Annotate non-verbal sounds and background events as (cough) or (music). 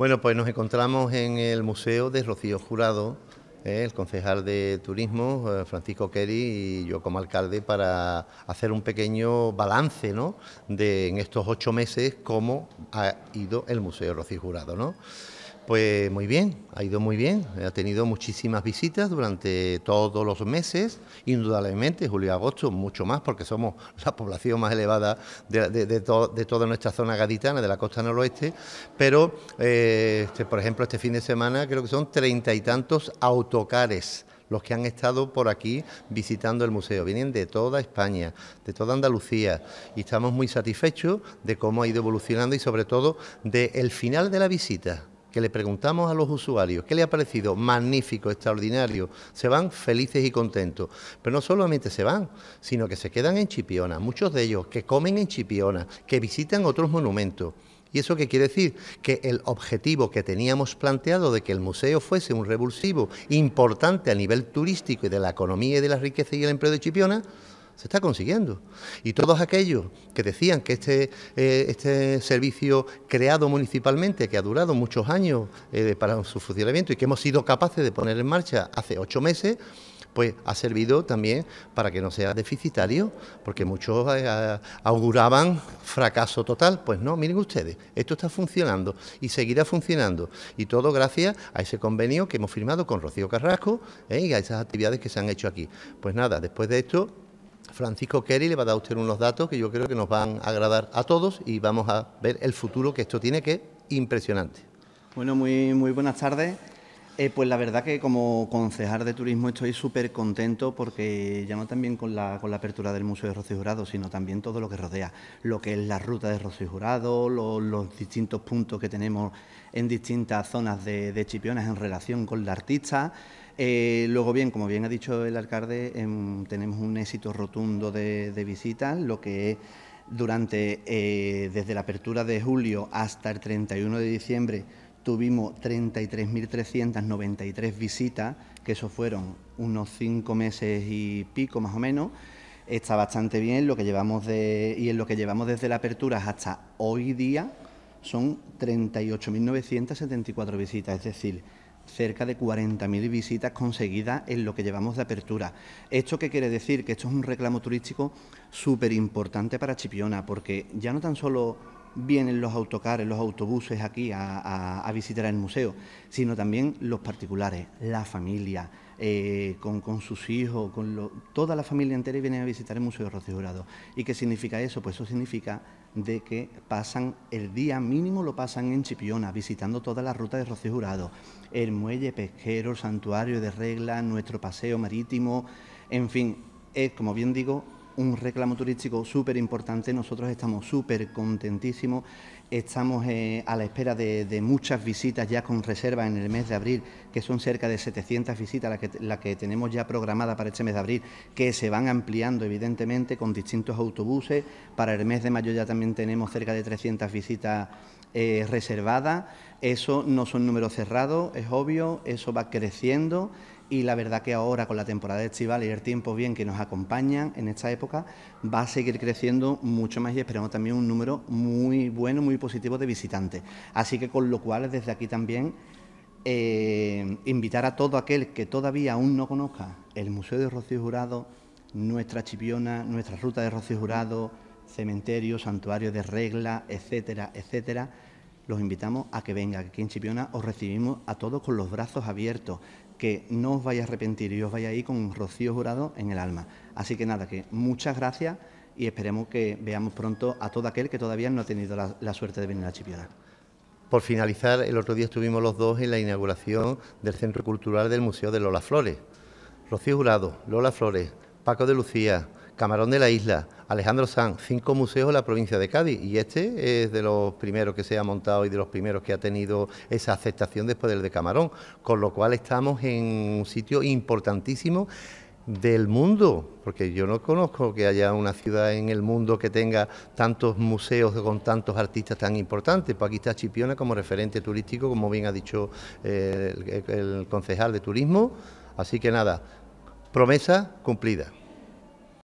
Bueno, pues nos encontramos en el Museo de Rocío Jurado, ¿eh? el concejal de turismo, eh, Francisco Kerry, y yo como alcalde, para hacer un pequeño balance ¿no? de en estos ocho meses cómo ha ido el Museo Rocío Jurado. Pues muy bien, ha ido muy bien, ha tenido muchísimas visitas durante todos los meses, indudablemente, julio y agosto, mucho más, porque somos (laughs) la población más elevada de, toda nuestra zona gaditana, de la costa noroeste, pero, eh, este, por ejemplo, este fin de semana creo que son treinta y tantos autocares los que han estado por aquí visitando el museo. Vienen de toda España, de toda Andalucía y estamos muy satisfechos de cómo ha ido evolucionando y sobre todo del el final de la visita que le preguntamos a los usuarios qué le ha parecido magnífico, extraordinario, se van felices y contentos. Pero no solamente se van, sino que se quedan en Chipiona, muchos de ellos que comen en Chipiona, que visitan otros monumentos. ¿Y eso qué quiere decir? Que el objetivo que teníamos planteado de que el museo fuese un revulsivo importante a nivel turístico y de la economía y de la riqueza y el empleo de Chipiona, se está consiguiendo. Y todos aquellos que decían que este, eh, este servicio creado municipalmente, que ha durado muchos años eh, para su funcionamiento y que hemos sido capaces de poner en marcha hace ocho meses, pues ha servido también para que no sea deficitario, porque muchos eh, auguraban fracaso total. Pues no, miren ustedes, esto está funcionando y seguirá funcionando. Y todo gracias a ese convenio que hemos firmado con Rocío Carrasco y a esas actividades que se han hecho aquí. Pues nada, después de esto Francisco Kerry le va a dar a usted unos datos que yo creo que nos van a agradar a todos y vamos a ver el futuro que esto tiene que es impresionante. Bueno, muy, muy buenas tardes. Eh, pues la verdad que como concejal de turismo estoy súper contento porque ya no también con la, apertura del Museo de Rocío Jurado, sino también todo lo que rodea, lo que es la ruta de Rocío Jurado, los distintos puntos que tenemos en distintas zonas de, de en relación con la artista. Eh, luego bien, como bien ha dicho el alcalde, em, tenemos un éxito rotundo de, visitas, lo que es durante, eh, desde la apertura de julio hasta el 31 de diciembre, tuvimos 33.393 visitas, que eso fueron unos cinco meses y pico más o menos. Está bastante bien lo que llevamos de, y en lo que llevamos desde la apertura hasta hoy día son 38.974 visitas, es decir, cerca de 40.000 visitas conseguidas en lo que llevamos de apertura. ¿Esto qué quiere decir? Que esto es un reclamo turístico súper importante para Chipiona, porque ya no tan solo vienen los autocares, los autobuses aquí a, visitar el museo, sino también los particulares, la familia, eh, con, sus hijos, con toda la familia entera y vienen a visitar el Museo de Rocío Jurado. ¿Y qué significa eso? Pues eso significa de que pasan el día mínimo lo pasan en Chipiona, visitando toda la ruta de Rocío Jurado, el muelle pesquero, el santuario de regla, nuestro paseo marítimo, en fin, es como bien digo, un reclamo turístico súper importante, nosotros estamos súper contentísimos, estamos eh, a la espera de, muchas visitas ya con reserva en el mes de abril, que son cerca de 700 visitas las la que tenemos ya programada para este mes de abril, que se van ampliando evidentemente con distintos autobuses, para el mes de mayo ya también tenemos cerca de 300 visitas eh, reservada, eso no son números cerrados, es obvio, eso va creciendo y la verdad que ahora con la temporada de estival y el tiempo bien que nos acompañan en esta época va a seguir creciendo mucho más y esperamos también un número muy bueno, muy positivo de visitantes. Así que con lo cual desde aquí también eh, invitar a todo aquel que todavía aún no conozca el Museo de Rocío Jurado, nuestra chipiona, nuestra ruta de Rocío Jurado, cementerio, santuario de regla, etcétera, etcétera, los invitamos a que venga, que aquí en Chipiona os recibimos a todos con los brazos abiertos, que no os vaya a arrepentir y os vaya ahí con un rocío jurado en el alma. Así que nada, que muchas gracias y esperemos que veamos pronto a todo aquel que todavía no ha tenido la, la suerte de venir a Chipiona. Por finalizar, el otro día estuvimos los dos en la inauguración del Centro Cultural del Museo de Lola Flores. Rocío Jurado, Lola Flores, Paco de Lucía, Camarón de la Isla, Alejandro Sanz, cinco museos en la provincia de Cádiz y este es de los primeros que se ha montado y de los primeros que ha tenido esa aceptación después del de Camarón, con lo cual estamos en un sitio importantísimo del mundo, porque yo no conozco que haya una ciudad en el mundo que tenga tantos museos con tantos artistas tan importantes. Pues aquí está Chipiona como referente turístico, como bien ha dicho eh, el concejal de turismo. Así que nada, promesa cumplida.